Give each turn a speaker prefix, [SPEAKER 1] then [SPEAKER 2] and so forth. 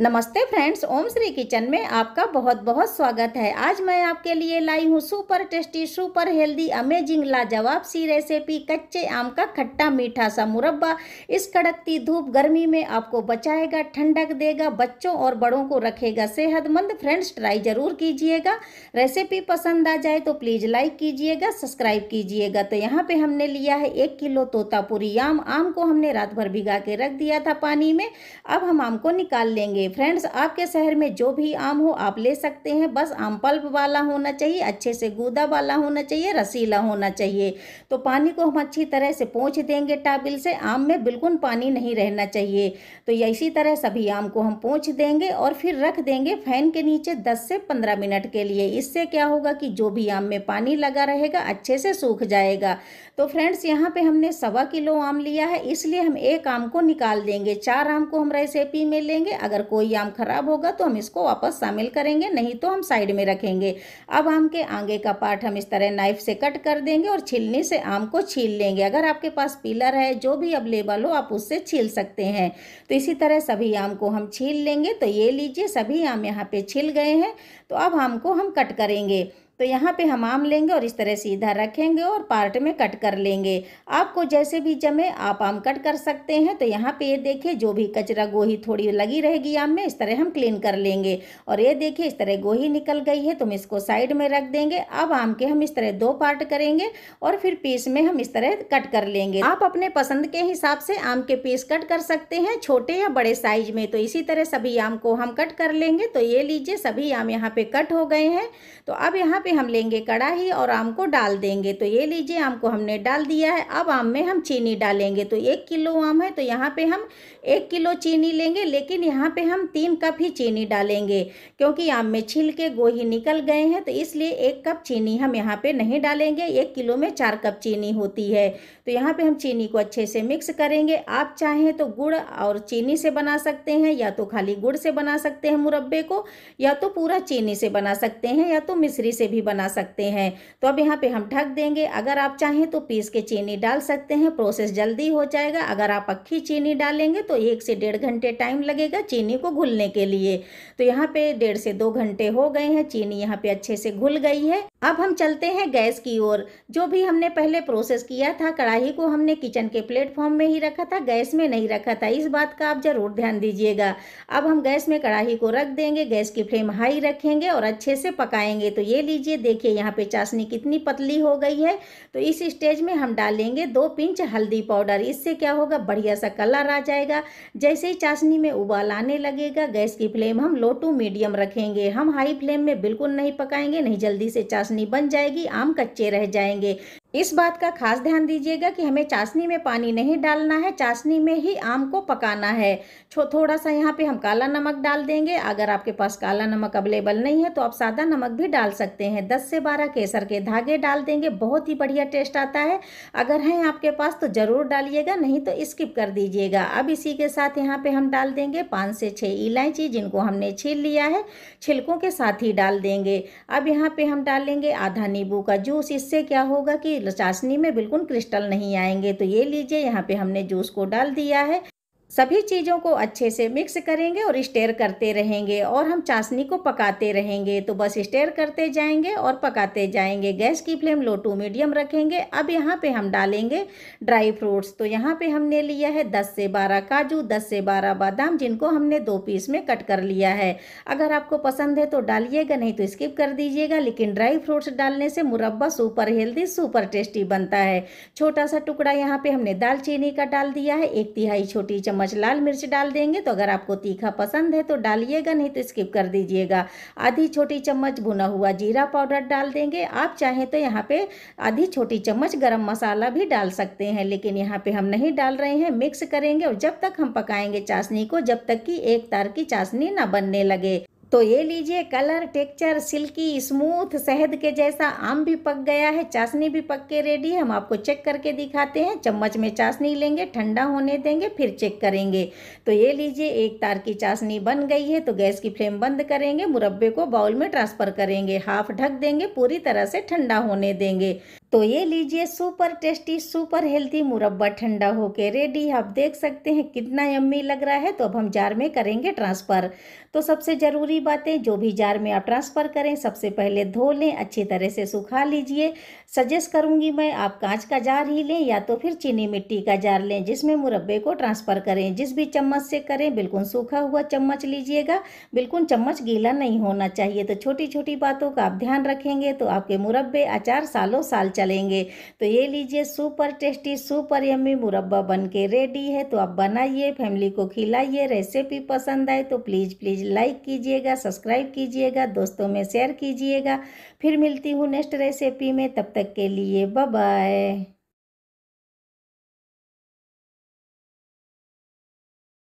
[SPEAKER 1] नमस्ते फ्रेंड्स ओम श्री किचन में आपका बहुत बहुत स्वागत है आज मैं आपके लिए लाई हूँ super tasty super healthy amazing लाजवाब सी रेसिपी कच्चे आम का खट्टा मीठा सा मुरब्बा इस कड़कती धूप गर्मी में आपको बचाएगा ठंडक देगा बच्चों और बड़ों को रखेगा सेहतमंद फ्रेंड्स ट्राई ज़रूर कीजिएगा रेसिपी पसंद आ जाए तो प्लीज़ लाइक कीजिएगा सब्सक्राइब कीजिएगा तो यहाँ पर हमने लिया है एक किलो तोतापुरी आम आम को हमने रात भर भिगा के रख दिया था पानी में अब हम आम को निकाल लेंगे चाहिए फ्रेंड्स आपके शहर में जो भी आम हो आप ले सकते हैं बस आम पल्प वाला होना चाहिए अच्छे से गूदा वाला होना चाहिए रसीला होना चाहिए तो पानी को हम अच्छी तरह से पोंछ देंगे टाबिल से आम में बिल्कुल पानी नहीं रहना चाहिए तो इसी तरह सभी आम को हम पोंछ देंगे और फिर रख देंगे फैन के नीचे दस से पंद्रह मिनट के लिए इससे क्या होगा कि जो भी आम में पानी लगा रहेगा अच्छे से सूख जाएगा तो फ्रेंड्स यहाँ पे हमने सवा किलो आम लिया है इसलिए हम एक आम को निकाल देंगे चार आम को हम रेसिपी में लेंगे अगर कोई आम खराब होगा तो हम इसको वापस शामिल करेंगे नहीं तो हम साइड में रखेंगे अब आम के आगे का पार्ट हम इस तरह नाइफ से कट कर देंगे और छिलनी से आम को छील लेंगे अगर आपके पास पीलर है जो भी अवेलेबल हो आप उससे छील सकते हैं तो इसी तरह सभी आम को हम छील लेंगे तो ये लीजिए सभी आम यहाँ पे छिल गए हैं तो अब आम को हम कट करेंगे तो यहाँ पे हम आम लेंगे और इस तरह सीधा रखेंगे और पार्ट में कट कर लेंगे आपको जैसे भी जमे आप आम कट कर सकते हैं तो यहाँ पे ये देखिए जो भी कचरा गोही थोड़ी लगी रहेगी आम में इस तरह हम क्लीन कर लेंगे और ये देखिए इस तरह गोही निकल गई है तो हम इसको साइड में रख देंगे अब आम के हम इस तरह दो पार्ट करेंगे और फिर पीस में हम इस तरह कट कर लेंगे आप अपने पसंद के हिसाब से आम के पीस कट कर सकते हैं छोटे या बड़े साइज में तो इसी तरह सभी आम को हम कट कर लेंगे तो ये लीजिए सभी आम यहाँ पे कट हो गए हैं तो अब यहाँ पे पे हम लेंगे कड़ाही और आम को डाल देंगे तो ये लीजिए आम को हमने डाल दिया है अब आम में हम चीनी डालेंगे तो एक किलो आम है तो यहाँ पे हम एक किलो चीनी लेंगे लेकिन यहाँ पे हम तीन कप ही चीनी डालेंगे क्योंकि आम में छिलके गोही निकल गए हैं तो इसलिए एक कप चीनी हम यहाँ पे नहीं डालेंगे एक किलो में चार कप चीनी होती है तो यहाँ पे हम चीनी को अच्छे से मिक्स करेंगे आप चाहें तो गुड़ और चीनी से बना सकते हैं या तो खाली गुड़ से बना सकते हैं मुरब्बे को या तो पूरा चीनी से बना सकते हैं या तो मिश्री से भी बना सकते हैं तो अब यहाँ पर हम ढक देंगे अगर आप चाहें तो पीस के चीनी डाल सकते हैं प्रोसेस जल्दी हो जाएगा अगर आप अक्खी चीनी डालेंगे तो तो एक से डेढ़ घंटे टाइम लगेगा चीनी को घुलने के लिए तो यहाँ पे डेढ़ से दो घंटे हो गए हैं चीनी यहाँ पे अच्छे से घुल गई है अब हम चलते हैं गैस की ओर जो भी हमने पहले प्रोसेस किया था कढ़ाई को हमने किचन के प्लेटफॉर्म में ही रखा था गैस में नहीं रखा था इस बात का आप ज़रूर ध्यान दीजिएगा अब हम गैस में कढ़ाई को रख देंगे गैस की फ्लेम हाई रखेंगे और अच्छे से पकाएंगे तो ये लीजिए देखिए यहाँ पे चाशनी कितनी पतली हो गई है तो इस स्टेज में हम डालेंगे दो पिंच हल्दी पाउडर इससे क्या होगा बढ़िया सा कलर आ जाएगा जाएगा जैसे ही चाशनी में उबाल आने लगेगा गैस की फ्लेम हम लो टू मीडियम रखेंगे हम हाई फ्लेम में बिल्कुल नहीं पकाएंगे नहीं जल्दी से चाशनी बन जाएगी आम कच्चे रह जाएंगे इस बात का खास ध्यान दीजिएगा कि हमें चाशनी में पानी नहीं डालना है चाशनी में ही आम को पकाना है छो थोड़ा सा यहाँ पे हम काला नमक डाल देंगे अगर आपके पास काला नमक अवेलेबल नहीं है तो आप सादा नमक भी डाल सकते हैं 10 से 12 केसर के धागे डाल देंगे बहुत ही बढ़िया टेस्ट आता है अगर हैं आपके पास तो ज़रूर डालिएगा नहीं तो स्किप कर दीजिएगा अब इसी के साथ यहाँ पर हम डाल देंगे पाँच से छः इलायची जिनको हमने छील लिया है छिलकों के साथ ही डाल देंगे अब यहाँ पर हम डालेंगे आधा नींबू का जूस इससे क्या होगा कि चाशनी में बिल्कुल क्रिस्टल नहीं आएंगे तो ये लीजिए यहाँ पे हमने जूस को डाल दिया है सभी चीज़ों को अच्छे से मिक्स करेंगे और स्टेयर करते रहेंगे और हम चाशनी को पकाते रहेंगे तो बस स्टेयर करते जाएंगे और पकाते जाएंगे गैस की फ्लेम लो टू मीडियम रखेंगे अब यहाँ पे हम डालेंगे ड्राई फ्रूट्स तो यहाँ पे हमने लिया है 10 से 12 काजू 10 से 12 बादाम जिनको हमने दो पीस में कट कर लिया है अगर आपको पसंद है तो डालिएगा नहीं तो स्किप कर दीजिएगा लेकिन ड्राई फ्रूट्स डालने से मुरब्बा सुपर हेल्दी सुपर टेस्टी बनता है छोटा सा टुकड़ा यहाँ पर हमने दालचीनी का डाल दिया है एक तिहाई छोटी चम्मच चम्मच लाल मिर्च डाल देंगे तो अगर आपको तीखा पसंद है तो डालिएगा नहीं तो स्किप कर दीजिएगा आधी छोटी चम्मच भुना हुआ जीरा पाउडर डाल देंगे आप चाहें तो यहाँ पे आधी छोटी चम्मच गरम मसाला भी डाल सकते हैं लेकिन यहाँ पे हम नहीं डाल रहे हैं मिक्स करेंगे और जब तक हम पकाएंगे चाशनी को जब तक कि एक तार की चाशनी ना बनने लगे तो ये लीजिए कलर टेक्चर सिल्की स्मूथ शहद के जैसा आम भी पक गया है चाशनी भी पक के रेडी हम आपको चेक करके दिखाते हैं चम्मच में चाशनी लेंगे ठंडा होने देंगे फिर चेक करेंगे तो ये लीजिए एक तार की चाशनी बन गई है तो गैस की फ्लेम बंद करेंगे मुरब्बे को बाउल में ट्रांसफ़र करेंगे हाफ ढक देंगे पूरी तरह से ठंडा होने देंगे तो ये लीजिए सुपर टेस्टी सुपर हेल्थी मुरब्बा ठंडा होके रेडी आप देख सकते हैं कितना यम्मी लग रहा है तो अब हम जार में करेंगे ट्रांसफ़र तो सबसे ज़रूरी बातें जो भी जार में आप ट्रांसफ़र करें सबसे पहले धो लें अच्छी तरह से सुखा लीजिए सजेस्ट करूँगी मैं आप कांच का जार ही लें या तो फिर चीनी मिट्टी का जार लें जिसमें मुरब्बे को ट्रांसफ़र करें जिस भी चम्मच से करें बिल्कुल सूखा हुआ चम्मच लीजिएगा बिल्कुल चम्मच गीला नहीं होना चाहिए तो छोटी छोटी बातों का आप ध्यान रखेंगे तो आपके मुरब्बे अचार सालों साल चलेंगे तो ये लीजिए सुपर टेस्टी सुपर यम्मी मुरब्बा बन के रेडी है तो आप बनाइए फैमिली को खिलाइए रेसिपी पसंद आए तो प्लीज़ प्लीज़ लाइक कीजिएगा सब्सक्राइब कीजिएगा दोस्तों में शेयर कीजिएगा फिर मिलती हूँ नेक्स्ट रेसिपी में तब तक के लिए बाय